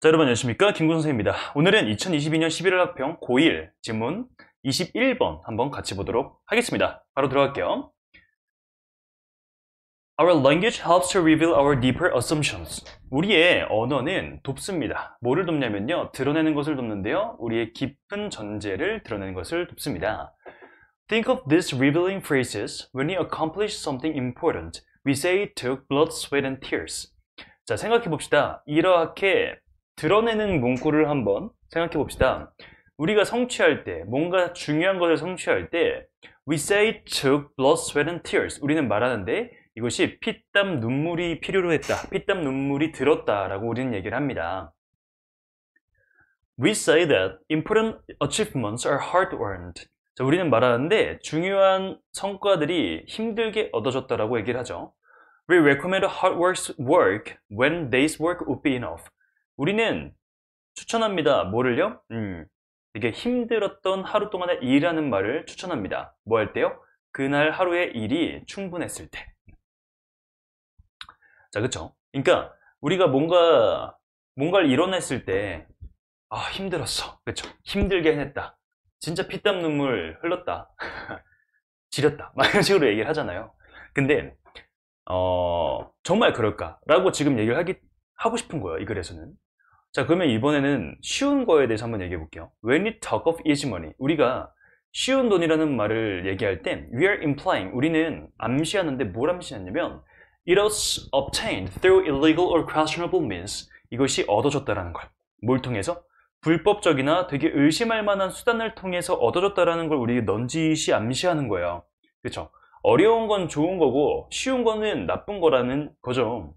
자 여러분 안녕하십니까 김구 선생입니다 오늘은 2022년 11월 합평 고1 지문 21번 한번 같이 보도록 하겠습니다 바로 들어갈게요 Our language helps to reveal our deeper assumptions 우리의 언어는 돕습니다 뭐를 돕냐면요 드러내는 것을 돕는데요 우리의 깊은 전제를 드러내는 것을 돕습니다 Think of these revealing phrases when you accomplish something important We say it took blood, sweat and tears 자 생각해 봅시다 이렇게 드러내는 문구를 한번 생각해 봅시다. 우리가 성취할 때, 뭔가 중요한 것을 성취할 때 We say t o blood, sweat and tears 우리는 말하는데 이것이 피땀 눈물이 필요로 했다, 피땀 눈물이 들었다 라고 우리는 얘기를 합니다. We say that important achievements are hard-earned. 자, 우리는 말하는데 중요한 성과들이 힘들게 얻어졌다라고 얘기를 하죠. We recommend hard work when day's work would be enough. 우리는 추천합니다. 뭐를요? 음, 되게 힘들었던 하루 동안의 일이라는 말을 추천합니다. 뭐 할 때요? 그날 하루의 일이 충분했을 때. 자, 그쵸? 그러니까 우리가 뭔가 뭔가를 이뤄냈을 때 아, 힘들었어. 그쵸? 힘들게 해냈다. 진짜 피땀 눈물 흘렀다. 지렸다. 막 이런 식으로 얘기를 하잖아요. 근데 어, 정말 그럴까라고 지금 얘기를 하기 하고 싶은 거예요. 이 글에서는. 자 그러면 이번에는 쉬운 거에 대해서 한번 얘기해 볼게요 When we talk of easy money 우리가 쉬운 돈이라는 말을 얘기할 때 we are implying 우리는 암시하는데 뭘 암시하냐면 it was obtained through illegal or questionable means 이것이 얻어졌다라는 걸뭘 통해서? 불법적이나 되게 의심할 만한 수단을 통해서 얻어졌다라는 걸 우리 넌지시 암시하는 거예요 그렇죠? 어려운 건 좋은 거고 쉬운 거는 나쁜 거라는 거죠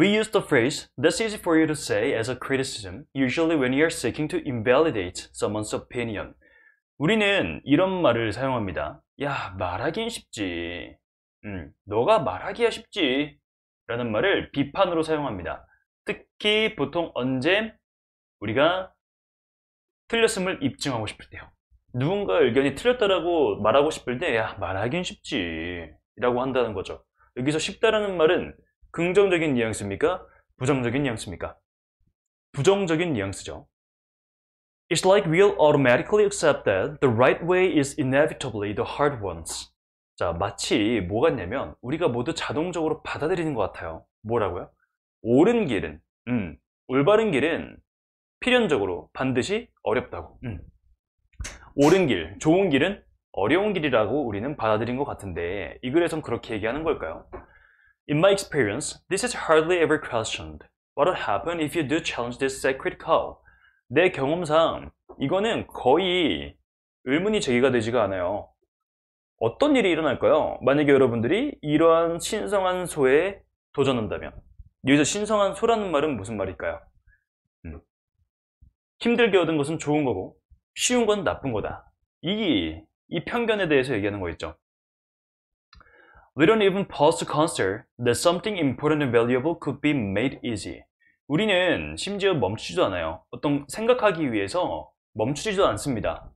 We use the phrase that's easy for you to say as a criticism usually when you r e seeking to invalidate someone's opinion. 우리는 이런 말을 사용합니다. 야, 말하긴 쉽지. 음, 너가 말하기야 쉽지. 라는 말을 비판으로 사용합니다. 특히 보통 언제 우리가 틀렸음을 입증하고 싶을 때요. 누군가 의견이 틀렸다라고 말하고 싶을 때, 야, 말하긴 쉽지. 라고 한다는 거죠. 여기서 쉽다라는 말은 긍정적인 뉘앙스입니까? 부정적인 뉘앙스입니까? 부정적인 뉘앙스죠. It's like we'll automatically accept that the right way is inevitably the hard ones. 자, 마치 뭐 같냐면 우리가 모두 자동적으로 받아들이는 것 같아요. 뭐라고요? 옳은 길은, 음, 올바른 길은 필연적으로 반드시 어렵다고. 음. 옳은 길, 좋은 길은 어려운 길이라고 우리는 받아들인 것 같은데 이 글에선 그렇게 얘기하는 걸까요? In my experience, this is hardly ever questioned. What would happen if you do challenge this sacred cow? 내 경험상 이거는 거의 의문이 제기가 되지가 않아요. 어떤 일이 일어날까요? 만약에 여러분들이 이러한 신성한 소에 도전한다면 여기서 신성한 소라는 말은 무슨 말일까요? 음. 힘들게 얻은 것은 좋은 거고 쉬운 건 나쁜 거다. 이, 이 편견에 대해서 얘기하는 거 있죠. We don't even pause to consider that something important and valuable could be made easy. 우리는 심지어 멈추지도 않아요. 어떤 생각하기 위해서 멈추지도 않습니다.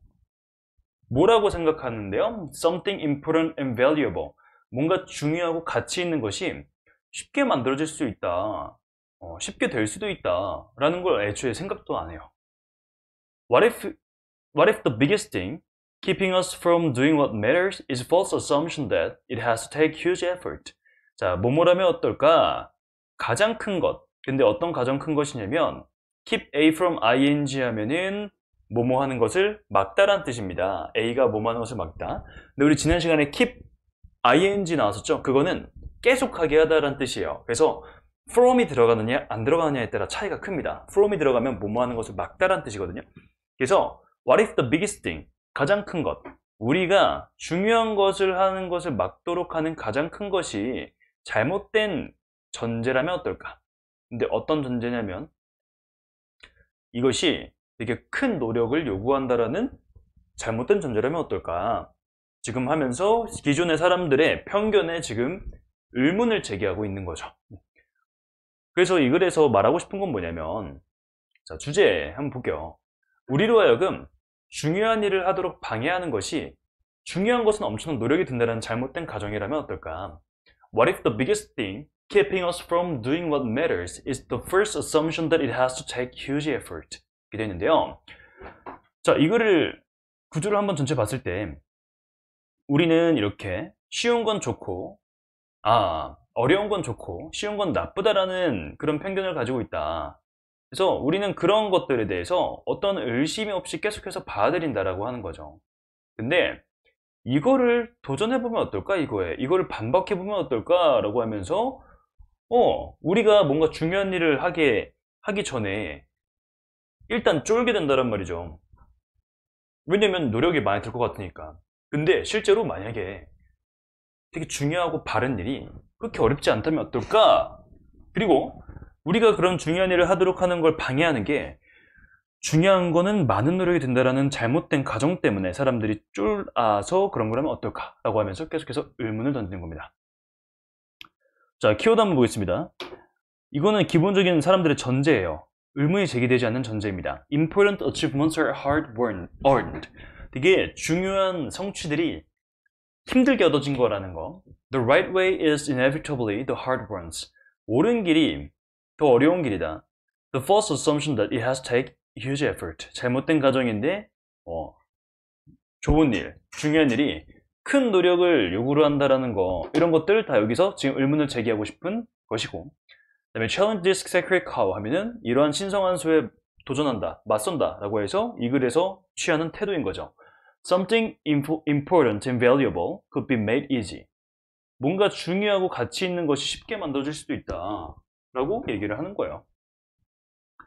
뭐라고 생각하는데요? Something important and valuable. 뭔가 중요하고 가치 있는 것이 쉽게 만들어질 수 있다. 어, 쉽게 될 수도 있다. 라는 걸 애초에 생각도 안 해요. What if, what if the biggest thing Keeping us from doing what matters is false assumption that it has to take huge effort. 자, 뭐뭐라면 어떨까? 가장 큰 것. 근데 어떤 가장 큰 것이냐면 keep A from ing 하면은 뭐뭐 하는 것을 막다란 뜻입니다. A가 뭐뭐 하는 것을 막다. 근데 우리 지난 시간에 keep ing 나왔었죠? 그거는 계속하게 하다라는 뜻이에요. 그래서 from이 들어가느냐 안 들어가느냐에 따라 차이가 큽니다. from이 들어가면 뭐뭐 하는 것을 막다란 뜻이거든요. 그래서 what is the biggest thing? 가장 큰 것, 우리가 중요한 것을 하는 것을 막도록 하는 가장 큰 것이 잘못된 전제라면 어떨까? 근데 어떤 전제냐면 이것이 되게 큰 노력을 요구한다라는 잘못된 전제라면 어떨까? 지금 하면서 기존의 사람들의 편견에 지금 의문을 제기하고 있는 거죠. 그래서 이 글에서 말하고 싶은 건 뭐냐면 자, 주제 한번 볼게요. 우리로 하여금 중요한 일을 하도록 방해하는 것이 중요한 것은 엄청난 노력이 든다는 잘못된 가정이라면 어떨까? What if the biggest thing keeping us from doing what matters is the first assumption that it has to take huge effort? 이렇게 되는데요. 자, 이거를 구조를 한번 전체 봤을 때 우리는 이렇게 쉬운 건 좋고 아, 어려운 건 좋고 쉬운 건 나쁘다라는 그런 편견을 가지고 있다. 그래서 우리는 그런 것들에 대해서 어떤 의심이 없이 계속해서 받아들인다라고 하는 거죠. 근데 이거를 도전해보면 어떨까 이거에 이거를 반박해보면 어떨까 라고 하면서 어 우리가 뭔가 중요한 일을 하게 하기 전에 일단 쫄게 된다란 말이죠 왜냐면 노력이 많이 들 것 같으니까 근데 실제로 만약에 되게 중요하고 바른 일이 그렇게 어렵지 않다면 어떨까 그리고 우리가 그런 중요한 일을 하도록 하는 걸 방해하는 게 중요한 거는 많은 노력이 된다라는 잘못된 가정 때문에 사람들이 쫄아서 그런 거라면 어떨까라고 하면서 계속해서 의문을 던지는 겁니다. 자, 키워드 한번 보겠습니다. 이거는 기본적인 사람들의 전제예요. 의문이 제기되지 않는 전제입니다. Important achievements are hard earned. 되게 중요한 성취들이 힘들게 얻어진 거라는 거. The right way is inevitably the hard ones. 옳은 길이 더 어려운 길이다. The false assumption that it has take huge effort. 잘못된 가정인데 어, 좋은 일, 중요한 일이 큰 노력을 요구를 한다라는 거 이런 것들 다 여기서 지금 의문을 제기하고 싶은 것이고 그 다음에 challenge this sacred cow 하면은 이러한 신성한 수에 도전한다, 맞선다 라고 해서 이 글에서 취하는 태도인 거죠. Something important and valuable could be made easy. 뭔가 중요하고 가치 있는 것이 쉽게 만들어질 수도 있다. 라고 얘기를 하는 거예요. 그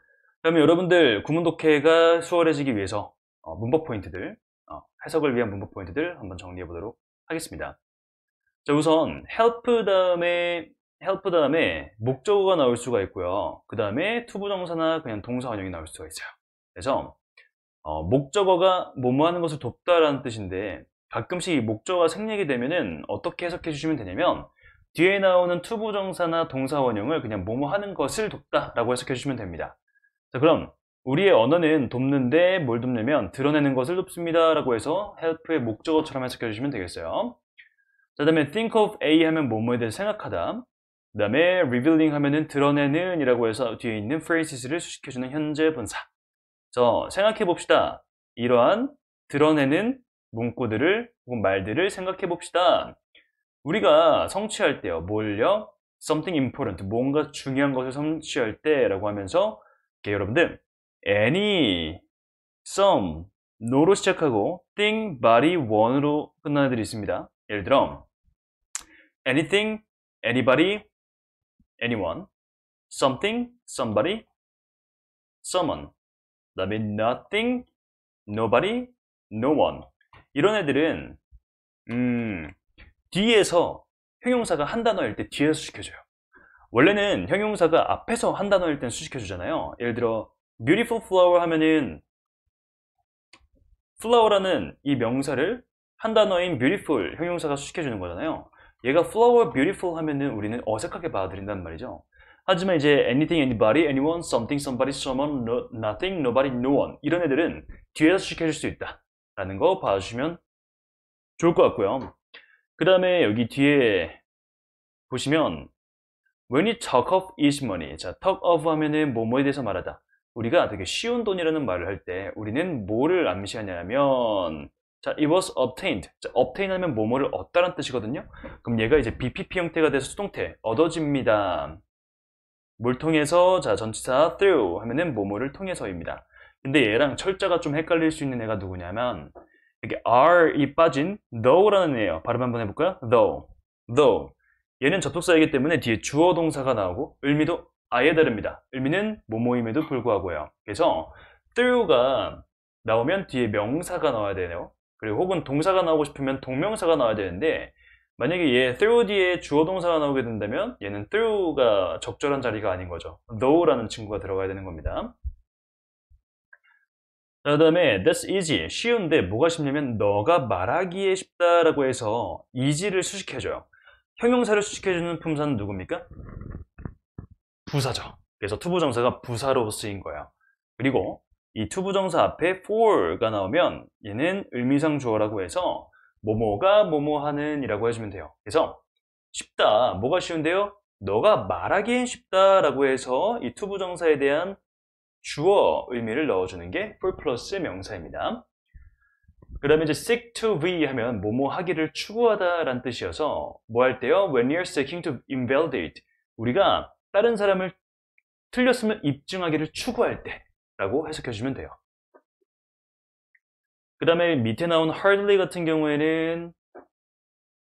다음에 여러분들 구문독해가 수월해지기 위해서 어, 문법 포인트들, 어, 해석을 위한 문법 포인트들 한번 정리해 보도록 하겠습니다. 자, 우선 help 다음에 help 다음에 목적어가 나올 수가 있고요. 그 다음에 투부정사나 그냥 동사원형이 나올 수가 있어요. 그래서 어, 목적어가 뭐뭐 하는 것을 돕다라는 뜻인데 가끔씩 목적어가 생략이 되면은 어떻게 해석해 주시면 되냐면 뒤에 나오는 투부정사나 동사원형을 그냥 뭐뭐 하는 것을 돕다 라고 해석해 주시면 됩니다. 자 그럼 우리의 언어는 돕는데 뭘 돕냐면 드러내는 것을 돕습니다 라고 해서 help의 목적어처럼 해석해 주시면 되겠어요. 자 다음에 think of A 하면 뭐뭐에 대해 생각하다 그 다음에 revealing 하면은 드러내는 이라고 해서 뒤에 있는 phrases를 수식해주는 현재 분사 저 생각해 봅시다 이러한 드러내는 문구들을 혹은 말들을 생각해 봅시다 우리가 성취할 때요. 뭘요? something important, 뭔가 중요한 것을 성취할 때라고 하면서 이렇게 여러분들 any, some, no로 시작하고 thing, body, one으로 끝나는 애들이 있습니다. 예를 들어 anything, anybody, anyone, something, somebody, someone, 그 다음에 nothing, nobody, no one 이런 애들은 음, 뒤에서 형용사가 한 단어일 때 뒤에서 수식해줘요. 원래는 형용사가 앞에서 한 단어일 땐 수식해주잖아요. 예를 들어 beautiful flower 하면은 flower라는 이 명사를 한 단어인 beautiful 형용사가 수식해주는 거잖아요. 얘가 flower beautiful 하면은 우리는 어색하게 받아들인단 말이죠. 하지만 이제 anything, anybody, anyone, something, somebody, someone, no, nothing, nobody, no one 이런 애들은 뒤에서 수식해줄 수 있다 라는 거 봐주시면 좋을 것 같고요. 그 다음에 여기 뒤에 보시면 When you talk of is money 자, talk of 하면은 뭐뭐에 대해서 말하다 우리가 되게 쉬운 돈이라는 말을 할 때 우리는 뭐를 암시하냐면 자, it was obtained. 자, obtain 하면 뭐뭐를 얻다란 뜻이거든요. 그럼 얘가 이제 BPP 형태가 돼서 수동태 얻어집니다. 뭘 통해서 자 전치사 through 하면은 뭐뭐를 통해서입니다. 근데 얘랑 철자가 좀 헷갈릴 수 있는 애가 누구냐면 이렇게 r이 빠진 though라는 애예요. 발음 한번 해볼까요? though, though. 얘는 접속사이기 때문에 뒤에 주어 동사가 나오고 의미도 아예 다릅니다. 의미는 뭐뭐임에도 불구하고요. 그래서 through가 나오면 뒤에 명사가 나와야 되네요. 그리고 혹은 동사가 나오고 싶으면 동명사가 나와야 되는데 만약에 얘 through 뒤에 주어 동사가 나오게 된다면 얘는 through가 적절한 자리가 아닌 거죠. though라는 친구가 들어가야 되는 겁니다. 그 다음에 that's easy 쉬운데 뭐가 쉽냐면 너가 말하기에 쉽다라고 해서 easy를 수식해줘요 형용사를 수식해주는 품사는 누굽니까? 부사죠 그래서 투부정사가 부사로 쓰인 거예요 그리고 이 투부정사 앞에 for가 나오면 얘는 의미상 주어라고 해서 뭐뭐가 뭐뭐하는 이라고 해주면 돼요 그래서 쉽다 뭐가 쉬운데요? 너가 말하기엔 쉽다라고 해서 이 투부정사에 대한 주어 의미를 넣어주는 게 for 플러스 명사입니다. 그 다음에 이제 seek to be 하면 뭐뭐 하기를 추구하다 라는 뜻이어서 뭐 할 때요? when you're seeking to invalidate 우리가 다른 사람을 틀렸으면 입증하기를 추구할 때 라고 해석해 주면 돼요. 그 다음에 밑에 나온 hardly 같은 경우에는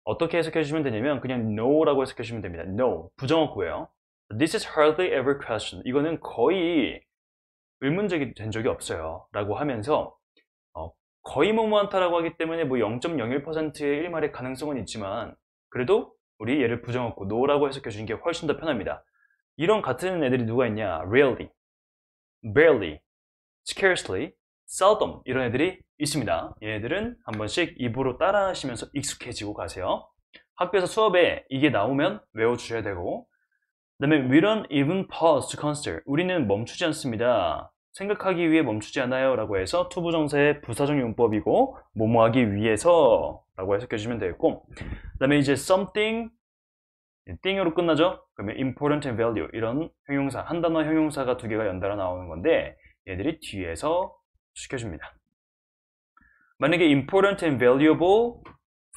어떻게 해석해 주시면 되냐면 그냥 no라고 해석해 주시면 됩니다. no, 부정어구예요. This is hardly ever q u e s t i o n 이거는 거의 의문적이 된 적이 없어요 라고 하면서 어, 거의 무모한타라고 하기 때문에 뭐 0.01%의 1말의 가능성은 있지만 그래도 우리 얘를 부정하고 no라고 해석해 주는 게 훨씬 더 편합니다 이런 같은 애들이 누가 있냐 r e a l e l y barely, scarcely, seldom 이런 애들이 있습니다 얘네들은 한 번씩 입으로 따라 하시면서 익숙해지고 가세요 학교에서 수업에 이게 나오면 외워주셔야 되고 다음에 we don't even pause to consider 우리는 멈추지 않습니다 생각하기 위해 멈추지 않아요 라고 해서 투부정사의 부사적 용법이고 뭐뭐하기 위해서 라고 해석해 주시면 되겠고 그 다음에 이제 something 예, t h i n g 으로 끝나죠 그러면 important and value 이런 형용사 한 단어 형용사가 두 개가 연달아 나오는 건데 얘들이 뒤에서 시켜줍니다 만약에 important and valuable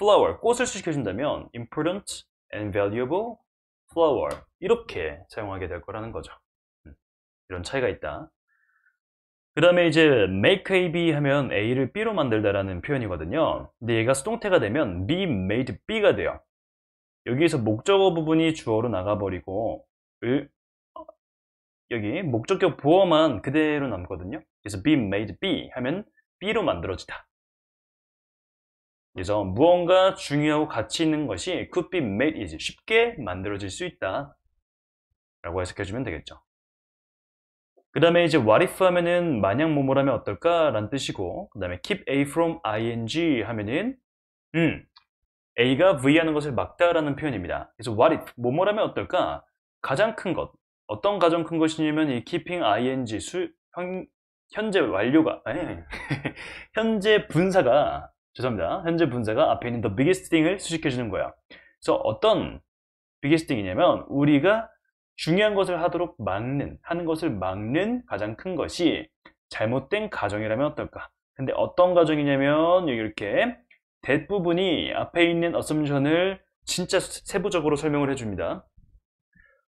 flower 꽃을 시켜준다면 important and valuable flower 이렇게 사용하게 될 거라는 거죠 음, 이런 차이가 있다 그 다음에 이제 make A B 하면 A를 B로 만들다라는 표현이거든요 근데 얘가 수동태가 되면 be made B가 돼요 여기에서 목적어 부분이 주어로 나가버리고 여기 목적격 부어만 그대로 남거든요 그래서 be made B 하면 B로 만들어지다 그래서 무언가 중요하고 가치 있는 것이 could be made easy, 쉽게 만들어질 수 있다 라고 해석해주면 되겠죠 그 다음에 이제 what if 하면은 만약 뭐뭐라면 어떨까 라는 뜻이고 그 다음에 keep A from ing 하면은 음, A가 V 하는 것을 막다 라는 표현입니다 그래서 what if, 뭐뭐라면 어떨까 가장 큰 것, 어떤 가장 큰 것이냐면 이 keeping ing 수, 현, 현재 완료가 아니, 현재 분사가 죄송합니다. 현재 분사가 앞에 있는 the biggest thing을 수식해 주는 거야. 그래서 어떤 biggest thing이냐면 우리가 중요한 것을 하도록 막는, 하는 것을 막는 가장 큰 것이 잘못된 가정이라면 어떨까? 근데 어떤 가정이냐면 이렇게 대부분이 앞에 있는 assumption을 진짜 세부적으로 설명을 해줍니다.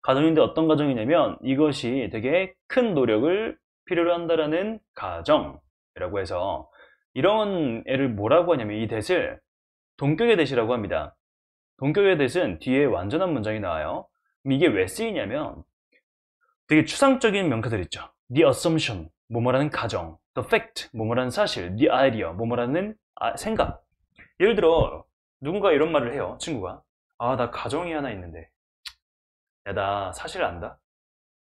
가정인데 어떤 가정이냐면 이것이 되게 큰 노력을 필요로 한다라는 가정이라고 해서 이런 애를 뭐라고 하냐면 이 대을 동격의 대시라고 합니다. 동격의 대신 뒤에 완전한 문장이 나와요. 이게 왜 쓰이냐면 되게 추상적인 명사들 있죠. the assumption, 뭐뭐라는 가정, the fact, 뭐뭐라는 사실, the idea, 뭐뭐라는 아, 생각. 예를 들어 누군가 이런 말을 해요, 친구가. 아, 나 가정이 하나 있는데. 야, 나 사실 안다.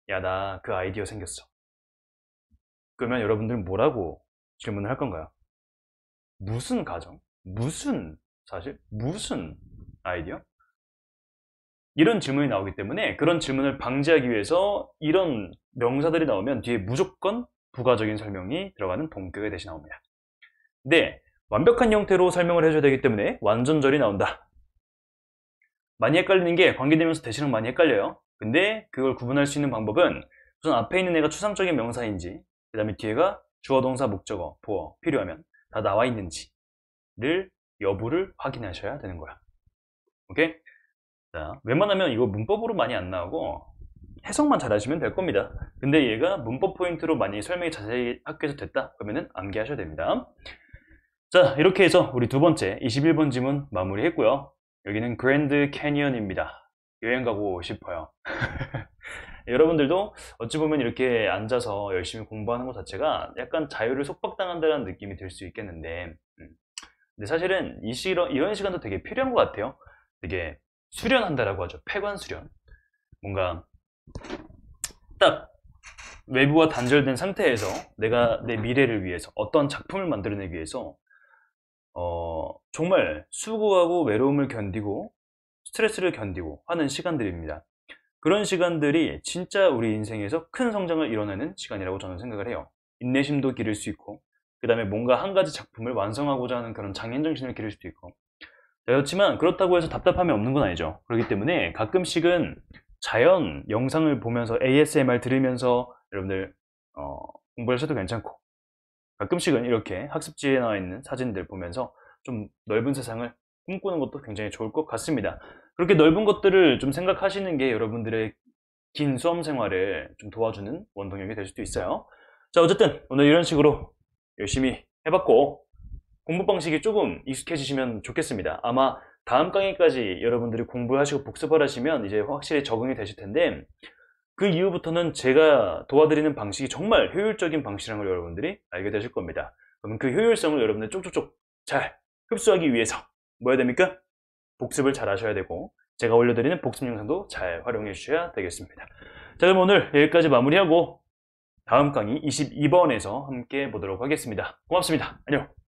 야, 나 그 아이디어 생겼어. 그러면 여러분들은 뭐라고 질문을 할 건가요? 무슨 가정? 무슨 사실? 무슨 아이디어? 이런 질문이 나오기 때문에 그런 질문을 방지하기 위해서 이런 명사들이 나오면 뒤에 무조건 부가적인 설명이 들어가는 동격의 대신 나옵니다. 근데 네, 완벽한 형태로 설명을 해줘야 되기 때문에 완전절이 나온다. 많이 헷갈리는 게관계되면서 대신은 많이 헷갈려요. 근데 그걸 구분할 수 있는 방법은 우선 앞에 있는 애가 추상적인 명사인지 그 다음에 뒤에가 주어 동사 목적어 보어 필요하면 다 나와 있는지를 여부를 확인하셔야 되는 거야. 오케이? 자, 웬만하면 이거 문법으로 많이 안 나오고 해석만 잘하시면 될 겁니다. 근데 얘가 문법 포인트로 많이 설명이 자세히 학교에서 됐다 그러면은 암기하셔야 됩니다. 자, 이렇게 해서 우리 두 번째 21번 지문 마무리했고요. 여기는 그랜드 캐니언입니다. 여행 가고 싶어요. 여러분들도 어찌 보면 이렇게 앉아서 열심히 공부하는 것 자체가 약간 자유를 속박당한다는 느낌이 들 수 있겠는데 음. 근데 사실은 이 시런, 이런 시간도 되게 필요한 것 같아요 되게 수련한다라고 하죠 폐관 수련 뭔가 딱 외부와 단절된 상태에서 내가 내 미래를 위해서 어떤 작품을 만들어내기 위해서 어, 정말 수고하고 외로움을 견디고 스트레스를 견디고 하는 시간들입니다 그런 시간들이 진짜 우리 인생에서 큰 성장을 이뤄내는 시간이라고 저는 생각을 해요. 인내심도 기를 수 있고 그 다음에 뭔가 한 가지 작품을 완성하고자 하는 그런 장인정신을 기를 수도 있고 그렇지만 그렇다고 해서 답답함이 없는 건 아니죠. 그렇기 때문에 가끔씩은 자연 영상을 보면서 ASMR 들으면서 여러분들 어, 공부 하셔도 괜찮고 가끔씩은 이렇게 학습지에 나와 있는 사진들 보면서 좀 넓은 세상을 꿈꾸는 것도 굉장히 좋을 것 같습니다. 그렇게 넓은 것들을 좀 생각하시는 게 여러분들의 긴 수험 생활에 좀 도와주는 원동력이 될 수도 있어요. 자, 어쨌든 오늘 이런 식으로 열심히 해봤고 공부 방식이 조금 익숙해지시면 좋겠습니다. 아마 다음 강의까지 여러분들이 공부하시고 복습을 하시면 이제 확실히 적응이 되실 텐데 그 이후부터는 제가 도와드리는 방식이 정말 효율적인 방식이라는 걸 여러분들이 알게 되실 겁니다. 그러면그 효율성을 여러분들 쪽쪽쪽 잘 흡수하기 위해서 뭐 해야 됩니까? 복습을 잘 하셔야 되고 제가 올려드리는 복습 영상도 잘 활용해 주셔야 되겠습니다. 자 그럼 오늘 여기까지 마무리하고 다음 강의 22번에서 함께 보도록 하겠습니다. 고맙습니다. 안녕!